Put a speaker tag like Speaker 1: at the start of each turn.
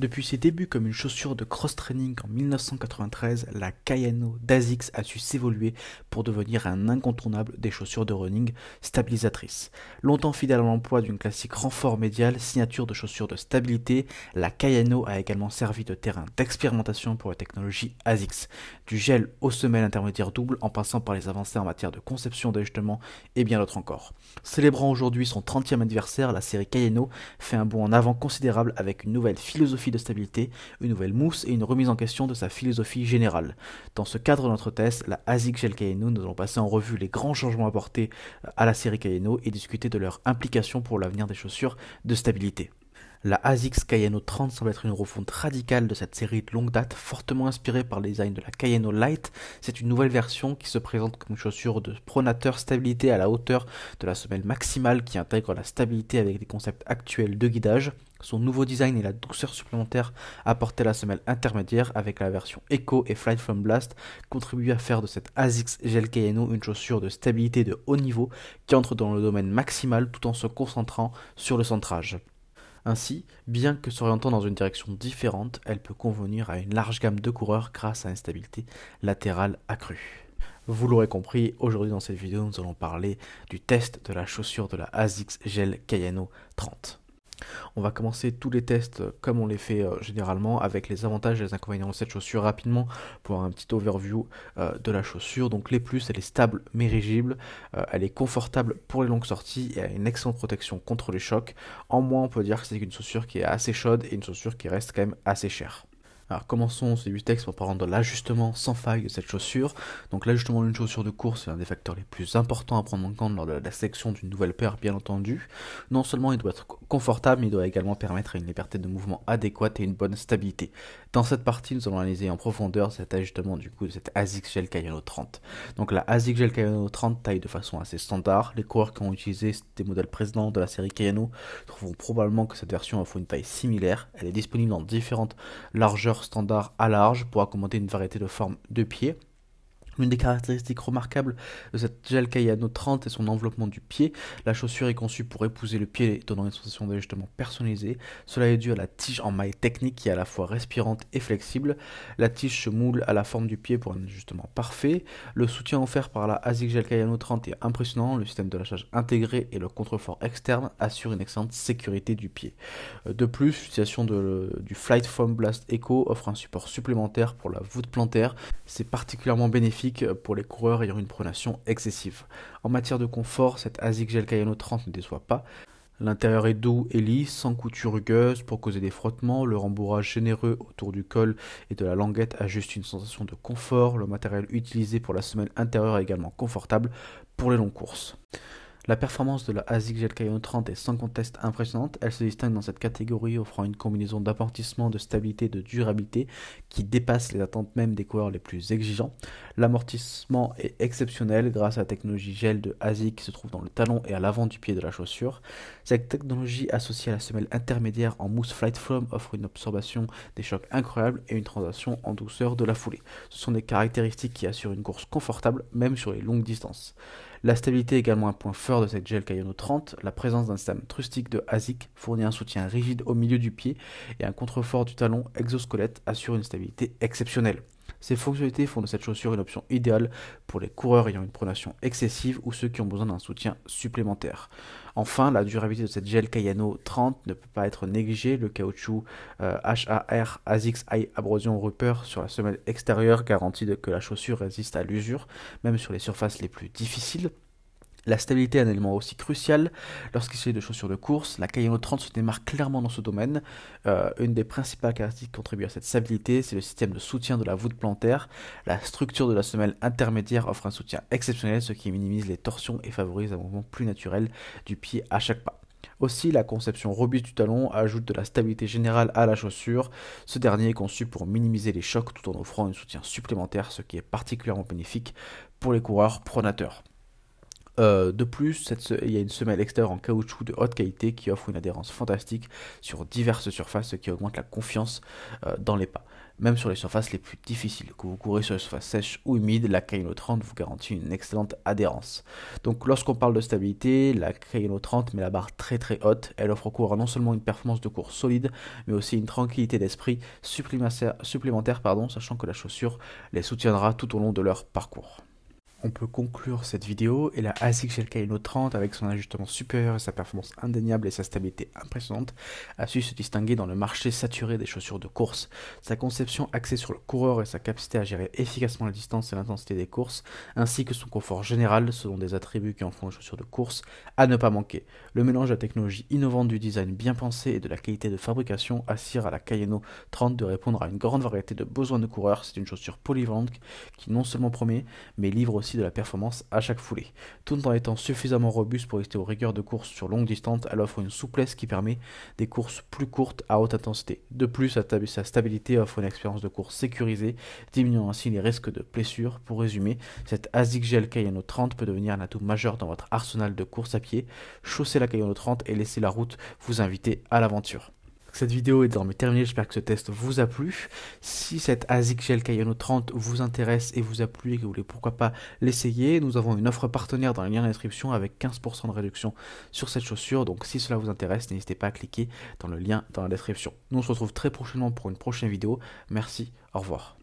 Speaker 1: Depuis ses débuts comme une chaussure de cross-training en 1993, la Kayano d'Azix a su s'évoluer pour devenir un incontournable des chaussures de running stabilisatrices. Longtemps fidèle à l'emploi d'une classique renfort médial, signature de chaussures de stabilité, la Kayano a également servi de terrain d'expérimentation pour la technologie ASICS, du gel aux semelles intermédiaires doubles en passant par les avancées en matière de conception d'ajustement et bien d'autres encore. Célébrant aujourd'hui son 30e anniversaire, la série Kayano fait un bond en avant considérable avec une nouvelle philosophie de stabilité, une nouvelle mousse et une remise en question de sa philosophie générale. Dans ce cadre de notre test, la ASIC Gel Kayeno, nous allons passer en revue les grands changements apportés à la série Kayeno et discuter de leur implication pour l'avenir des chaussures de stabilité. La ASICS Kayano 30 semble être une refonte radicale de cette série de longue date, fortement inspirée par le design de la Cayeno Light. C'est une nouvelle version qui se présente comme une chaussure de pronateur stabilité à la hauteur de la semelle maximale qui intègre la stabilité avec des concepts actuels de guidage. Son nouveau design et la douceur supplémentaire apportée à la semelle intermédiaire avec la version Echo et Flight from Blast contribuent à faire de cette ASICS Gel Kayano une chaussure de stabilité de haut niveau qui entre dans le domaine maximal tout en se concentrant sur le centrage. Ainsi, bien que s'orientant dans une direction différente, elle peut convenir à une large gamme de coureurs grâce à une stabilité latérale accrue. Vous l'aurez compris, aujourd'hui dans cette vidéo, nous allons parler du test de la chaussure de la ASICS Gel Kayano 30. On va commencer tous les tests comme on les fait euh, généralement avec les avantages et les inconvénients de cette chaussure rapidement pour avoir un petit overview euh, de la chaussure. Donc les plus, elle est stable mais rigible, euh, elle est confortable pour les longues sorties et elle a une excellente protection contre les chocs. En moins, on peut dire que c'est une chaussure qui est assez chaude et une chaussure qui reste quand même assez chère. Alors commençons ces 8 textes parler de l'ajustement sans faille de cette chaussure. Donc l'ajustement d'une chaussure de course est un des facteurs les plus importants à prendre en compte lors de la sélection d'une nouvelle paire bien entendu. Non seulement il doit être confortable, mais il doit également permettre une liberté de mouvement adéquate et une bonne stabilité. Dans cette partie, nous allons analyser en profondeur cet ajustement du coup de cette ASICS Gel Kayano 30. Donc la ASICS Gel Kayano 30 taille de façon assez standard. Les coureurs qui ont utilisé des modèles précédents de la série Kayano trouveront probablement que cette version offre une taille similaire. Elle est disponible en différentes largeurs standard à large pour accommoder une variété de formes de pieds une des caractéristiques remarquables de cette gel 30 est son enveloppement du pied. La chaussure est conçue pour épouser le pied, donnant une sensation d'ajustement personnalisé. Cela est dû à la tige en maille technique qui est à la fois respirante et flexible. La tige se moule à la forme du pied pour un ajustement parfait. Le soutien offert par la ASIC Gel 30 est impressionnant. Le système de lâchage intégré et le contrefort externe assurent une excellente sécurité du pied. Euh, de plus, l'utilisation du Flight Foam Blast Echo offre un support supplémentaire pour la voûte plantaire. C'est particulièrement bénéfique pour les coureurs ayant une pronation excessive. En matière de confort, cette ASIC Gel Kayano 30 ne déçoit pas. L'intérieur est doux et lisse, sans couture rugueuse pour causer des frottements. Le rembourrage généreux autour du col et de la languette ajuste une sensation de confort. Le matériel utilisé pour la semaine intérieure est également confortable pour les longues courses. La performance de la ASIC Gel Cayon 30 est sans conteste impressionnante. Elle se distingue dans cette catégorie, offrant une combinaison d'amortissement, de stabilité, de durabilité qui dépasse les attentes même des coureurs les plus exigeants. L'amortissement est exceptionnel grâce à la technologie gel de ASIC qui se trouve dans le talon et à l'avant du pied de la chaussure. Cette technologie associée à la semelle intermédiaire en mousse Flight Foam offre une absorption des chocs incroyable et une transition en douceur de la foulée. Ce sont des caractéristiques qui assurent une course confortable même sur les longues distances. La stabilité est également un point fort de cette gel Kayano 30. La présence d'un stam trustique de ASIC fournit un soutien rigide au milieu du pied et un contrefort du talon exosquelette assure une stabilité exceptionnelle. Ces fonctionnalités font de cette chaussure une option idéale pour les coureurs ayant une pronation excessive ou ceux qui ont besoin d'un soutien supplémentaire. Enfin, la durabilité de cette gel Cayano 30 ne peut pas être négligée. Le caoutchouc HAR euh, ASICS High Abrosion Rupper sur la semelle extérieure garantit que la chaussure résiste à l'usure, même sur les surfaces les plus difficiles. La stabilité est un élément aussi crucial lorsqu'il s'agit de chaussures de course. La Cayenne 30 se démarque clairement dans ce domaine. Euh, une des principales caractéristiques qui contribue à cette stabilité, c'est le système de soutien de la voûte plantaire. La structure de la semelle intermédiaire offre un soutien exceptionnel, ce qui minimise les torsions et favorise un mouvement plus naturel du pied à chaque pas. Aussi, la conception robuste du talon ajoute de la stabilité générale à la chaussure. Ce dernier est conçu pour minimiser les chocs tout en offrant un soutien supplémentaire, ce qui est particulièrement bénéfique pour les coureurs pronateurs. Euh, de plus, il y a une semelle extérieure en caoutchouc de haute qualité qui offre une adhérence fantastique sur diverses surfaces, ce qui augmente la confiance euh, dans les pas. Même sur les surfaces les plus difficiles, que vous courez sur les surfaces sèches ou humides, la Kaino 30 vous garantit une excellente adhérence. Donc lorsqu'on parle de stabilité, la Kaino 30 met la barre très très haute. Elle offre au coureur non seulement une performance de course solide, mais aussi une tranquillité d'esprit supplémentaire, supplémentaire pardon, sachant que la chaussure les soutiendra tout au long de leur parcours on peut conclure cette vidéo et la ASIC le Kayano 30 avec son ajustement supérieur et sa performance indéniable et sa stabilité impressionnante a su se distinguer dans le marché saturé des chaussures de course. Sa conception axée sur le coureur et sa capacité à gérer efficacement la distance et l'intensité des courses ainsi que son confort général selon des attributs qui en font une chaussure de course à ne pas manquer. Le mélange de la technologie innovante du design bien pensé et de la qualité de fabrication assure à la Cayeno 30 de répondre à une grande variété de besoins de coureurs. C'est une chaussure polyvalente qui non seulement promet mais livre aussi de la performance à chaque foulée. Tout en étant suffisamment robuste pour rester aux rigueurs de course sur longue distance, elle offre une souplesse qui permet des courses plus courtes à haute intensité. De plus, sa stabilité offre une expérience de course sécurisée, diminuant ainsi les risques de blessures. Pour résumer, cette ASIC Gel Cayano 30 peut devenir un atout majeur dans votre arsenal de course à pied. Chaussez la Cayano 30 et laissez la route vous inviter à l'aventure. Cette vidéo est désormais terminée, j'espère que ce test vous a plu. Si cette ASIC Gel Kayano 30 vous intéresse et vous a plu et que vous voulez pourquoi pas l'essayer, nous avons une offre partenaire dans le lien description avec 15% de réduction sur cette chaussure. Donc si cela vous intéresse, n'hésitez pas à cliquer dans le lien dans la description. Nous on se retrouve très prochainement pour une prochaine vidéo. Merci, au revoir.